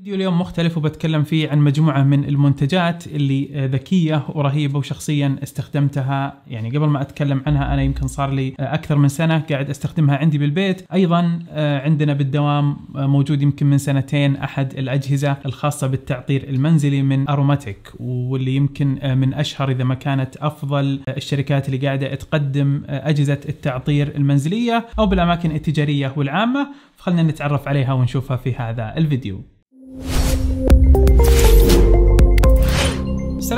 فيديو اليوم مختلف وبتكلم فيه عن مجموعة من المنتجات اللي ذكية ورهيبة وشخصيا استخدمتها يعني قبل ما أتكلم عنها أنا يمكن صار لي أكثر من سنة قاعد استخدمها عندي بالبيت أيضا آه، عندنا بالدوام آه، موجود يمكن من سنتين أحد الأجهزة الخاصة بالتعطير المنزلي من أروماتيك واللي يمكن آه، من أشهر إذا ما كانت أفضل الشركات اللي قاعدة تقدم أجهزة التعطير المنزلية أو بالأماكن التجارية والعامة فخلنا نتعرف عليها ونشوفها في هذا الفيديو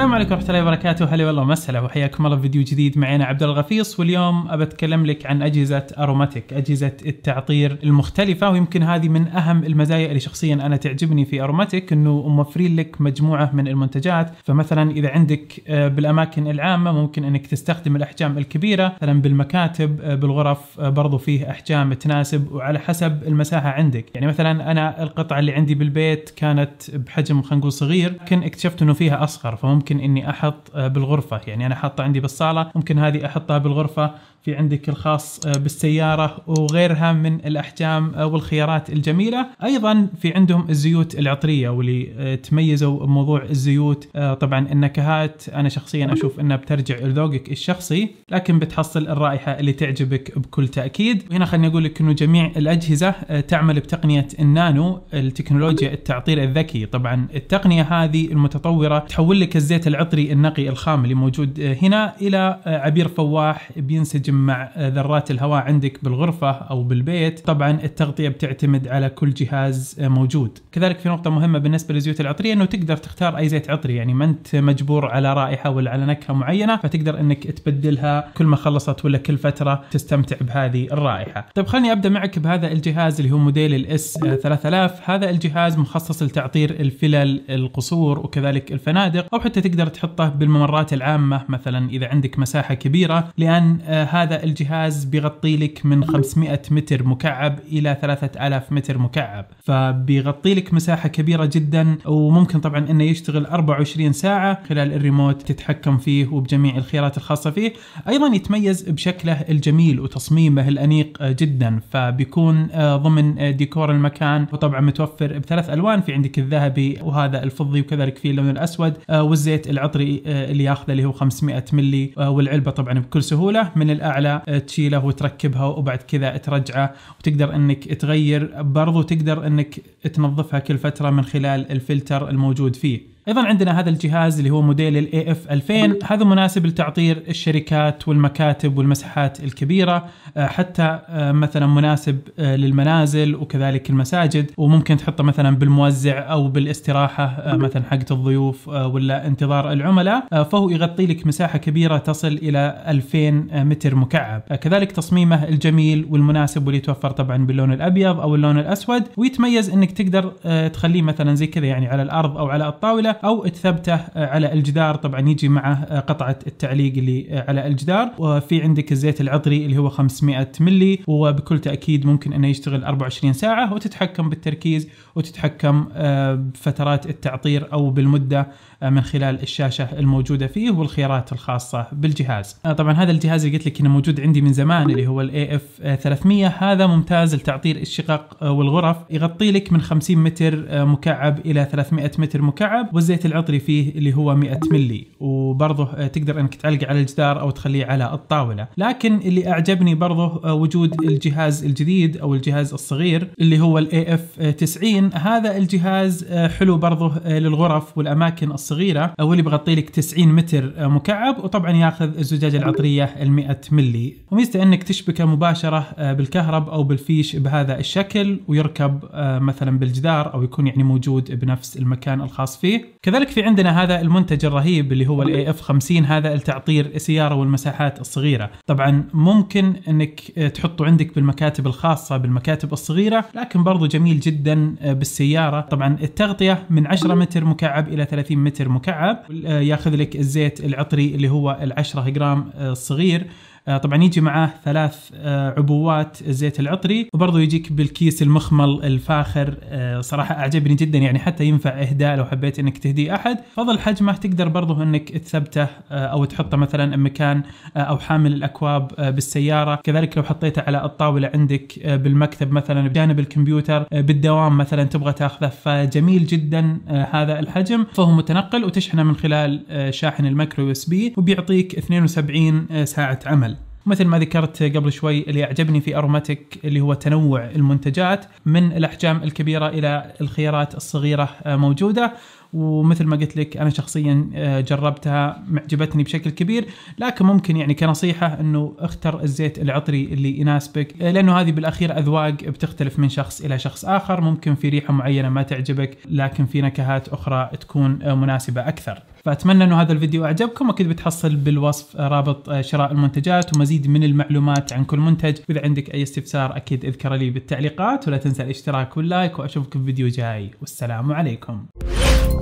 السلام عليكم ورحمة الله وبركاته، هلا والله مسهلا وحياكم الله في فيديو جديد معنا عبد الله الغفيص واليوم ابى أتكلم لك عن أجهزة أروماتيك، أجهزة التعطير المختلفة ويمكن هذه من أهم المزايا اللي شخصيا أنا تعجبني في أروماتيك أنه موفرين لك مجموعة من المنتجات، فمثلا إذا عندك آه، بالأماكن العامة ممكن أنك تستخدم الأحجام الكبيرة، مثلا بالمكاتب آه، بالغرف آه، برضو فيه أحجام تناسب وعلى حسب المساحة عندك، يعني مثلا أنا القطعة اللي عندي بالبيت كانت بحجم خلينا نقول صغير، لكن اكتشفت أنه فيها أصغر فممكن ممكن اني احط آه، بالغرفه يعني انا حاطه عندي بالصاله ممكن هذه احطها بالغرفه في عندك الخاص آه، بالسيارة وغيرها من الأحجام آه، والخيارات الجميلة أيضا في عندهم الزيوت العطرية واللي تميزوا بموضوع الزيوت طبعا النكهات أنا شخصيا أشوف أنها بترجع لذوقك الشخصي لكن بتحصل الرائحة اللي تعجبك بكل تأكيد وهنا خليني أقول لك أنه جميع الأجهزة تعمل بتقنية النانو التكنولوجيا التعطير الذكي طبعا التقنية هذه المتطورة تحول لك الزيت البيت العطري النقي الخام اللي موجود آه، هنا الى آه، عبير فواح بينسجم مع آه، ذرات الهواء عندك بالغرفه او بالبيت طبعا التغطيه بتعتمد على كل جهاز موجود كذلك في نقطه مهمه بالنسبه للزيوت العطريه انه تقدر تختار اي زيت عطري يعني ما انت مجبور على رائحه ولا على نكهه معينه فتقدر انك تبدلها كل ما خلصت ولا كل فتره تستمتع بهذه الرائحه طيب خليني ابدا معك بهذا الجهاز اللي هو موديل الاس 3000 هذا الجهاز مخصص لتعطير الفلل القصور وكذلك الفنادق او حتى تقدر تحطه بالممرات العامة مثلا إذا عندك مساحة كبيرة لأن آه، هذا الجهاز بيغطي لك من 500 متر مكعب إلى 3000 متر مكعب فبيغطي لك مساحة كبيرة جدا وممكن طبعا أنه يشتغل 24 ساعة خلال الريموت تتحكم فيه وبجميع الخيارات الخاصة فيه أيضا يتميز بشكله الجميل وتصميمه الأنيق آه، جدا فبيكون آه، ضمن ديكور المكان وطبعا متوفر بثلاث ألوان في عندك الذهبي وهذا الفضي وكذلك في اللون الأسود والزي الزيت العطري آه، اللي ياخذه اللي هو 500 ملي آه، والعلبه طبعا بكل سهوله من الاعلى آه، تشيله وتركبها وبعد كذا ترجعه وتقدر انك تغير برضو تقدر انك تنظفها كل فتره من خلال الفلتر الموجود فيه ايضا عندنا هذا الجهاز اللي هو موديل الاي اف 2000 هذا مناسب لتعطير الشركات والمكاتب والمساحات الكبيره آه، حتى آه، مثلا مناسب آه، للمنازل وكذلك المساجد وممكن تحطه مثلا بالموزع او بالاستراحه مثلا حقت الضيوف ولا انتظار العملاء فهو يغطي لك مساحه كبيره تصل الى 2000 متر مكعب كذلك تصميمه الجميل والمناسب واللي يتوفر طبعا باللون الابيض او اللون الاسود ويتميز انك تقدر تخليه مثلا زي كذا يعني على الارض او على الطاوله او تثبته على الجدار طبعا يجي معه قطعه التعليق اللي على الجدار وفي عندك الزيت العطري اللي هو 500 ملي وبكل تاكيد ممكن انه يشتغل 24 ساعه وتتحكم بالتركيز وتتحكم آه، بفترات التعطير او بالمده من خلال الشاشه الموجوده فيه والخيارات الخاصه بالجهاز آه، طبعا هذا الجهاز اللي قلت لك انه موجود عندي من زمان اللي هو الاي اف 300 هذا ممتاز لتعطيل الشقق آه، والغرف يغطي لك من 50 متر آه، مكعب الى 300 متر مكعب والزيت العطري فيه اللي هو 100 ملي وبرضه تقدر انك تعلقه على الجدار او تخليه على الطاوله لكن اللي اعجبني برضه وجود الجهاز الجديد او الجهاز الصغير اللي هو الاي اف 90 هذا الجهاز حلو برضه للغرف والاماكن الصغيرة الصغيره واللي بغطي لك 90 متر آه، مكعب وطبعا ياخذ الزجاجه طيب. العطريه ال 100 ملي وميزته انك تشبكه مباشره آه، بالكهرب او بالفيش بهذا الشكل ويركب آه، مثلا بالجدار او يكون يعني موجود بنفس المكان الخاص فيه كذلك في عندنا هذا المنتج الرهيب اللي هو الاي اف 50 هذا لتعطير السياره والمساحات الصغيره طبعا ممكن انك تحطه عندك بالمكاتب الخاصه بالمكاتب الصغيره لكن برضو جميل جدا بالسياره طبعا التغطيه من 10 متر مكعب الى 30 متر مكعب آه، ياخذ لك الزيت العطري اللي هو العشرة 10 جرام الصغير آه، آه، طبعا يجي معاه ثلاث آه، عبوات الزيت العطري وبرضه يجيك بالكيس المخمل الفاخر آه، صراحه اعجبني جدا يعني حتى ينفع اهداء لو حبيت انك تهدي احد فضل حجمه تقدر برضه انك تثبته او تحطه مثلا مكان او حامل الاكواب بالسياره كذلك لو حطيته على الطاوله عندك بالمكتب مثلا بجانب الكمبيوتر بالدوام مثلا تبغى تاخذه فجميل جدا هذا الحجم فهو متنقل وتشحنه من خلال شاحن الميكرو اس بي وبيعطيك 72 ساعه عمل مثل ما ذكرت قبل شوي اللي أعجبني في أروماتيك اللي هو تنوع المنتجات من الأحجام الكبيرة إلى الخيارات الصغيرة آه، موجودة ومثل ما قلت لك انا شخصيا آه، جربتها معجبتني بشكل كبير لكن ممكن يعني كنصيحه انه اختر الزيت العطري اللي يناسبك آه، لانه هذه بالاخير اذواق بتختلف من شخص الى شخص اخر ممكن في ريحه معينه ما تعجبك لكن في نكهات اخرى تكون آه، مناسبه اكثر فاتمنى انه هذا الفيديو اعجبكم اكيد بتحصل بالوصف رابط شراء المنتجات ومزيد من المعلومات عن كل منتج واذا عندك اي استفسار اكيد اذكر لي بالتعليقات ولا تنسى الاشتراك واللايك واشوفك في فيديو جاي والسلام عليكم